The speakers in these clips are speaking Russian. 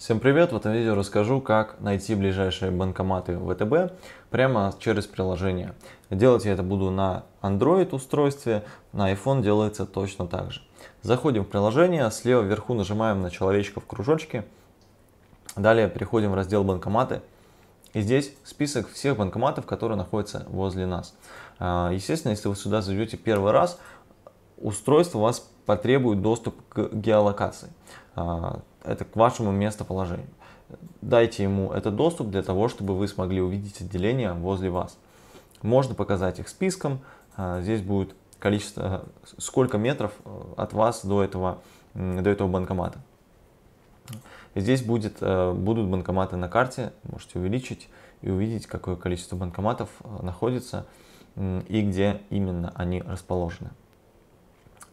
Всем привет! В этом видео расскажу, как найти ближайшие банкоматы ВТБ прямо через приложение. Делать я это буду на Android устройстве, на iPhone делается точно так же. Заходим в приложение, слева вверху нажимаем на человечка в кружочке, далее переходим в раздел банкоматы. И здесь список всех банкоматов, которые находятся возле нас. А, естественно, если вы сюда зайдете первый раз, устройство вас потребует доступ к геолокации. А, это к вашему местоположению. Дайте ему этот доступ для того, чтобы вы смогли увидеть отделения возле вас. Можно показать их списком. А, здесь будет количество, сколько метров э, от вас до этого, до этого банкомата. Здесь будет, э, будут банкоматы на карте, можете увеличить и увидеть, какое количество банкоматов э, находится и где именно они расположены.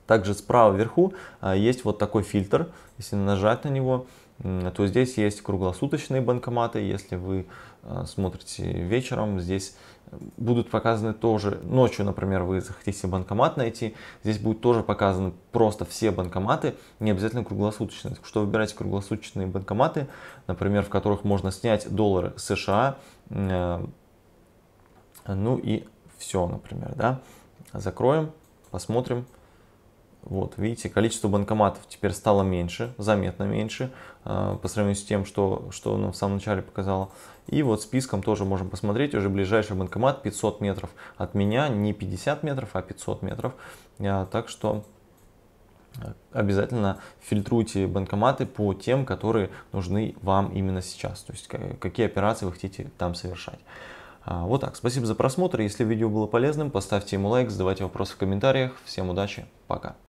Также справа вверху а, есть вот такой фильтр. Если нажать на него, то здесь есть круглосуточные банкоматы. Если вы а, смотрите вечером, здесь будут показаны тоже, ночью, например, вы захотите банкомат найти, здесь будут тоже показаны просто все банкоматы, не обязательно круглосуточные. Так что выбирайте круглосуточные банкоматы, например, в которых можно снять доллары США, а, ну и все, например, да. Закроем, посмотрим. Вот, видите, количество банкоматов теперь стало меньше, заметно меньше, э, по сравнению с тем, что, что нам в самом начале показало. И вот списком тоже можем посмотреть, уже ближайший банкомат 500 метров от меня, не 50 метров, а 500 метров. Э, так что э, обязательно фильтруйте банкоматы по тем, которые нужны вам именно сейчас. То есть какие операции вы хотите там совершать. Вот так. Спасибо за просмотр. Если видео было полезным, поставьте ему лайк, задавайте вопросы в комментариях. Всем удачи. Пока.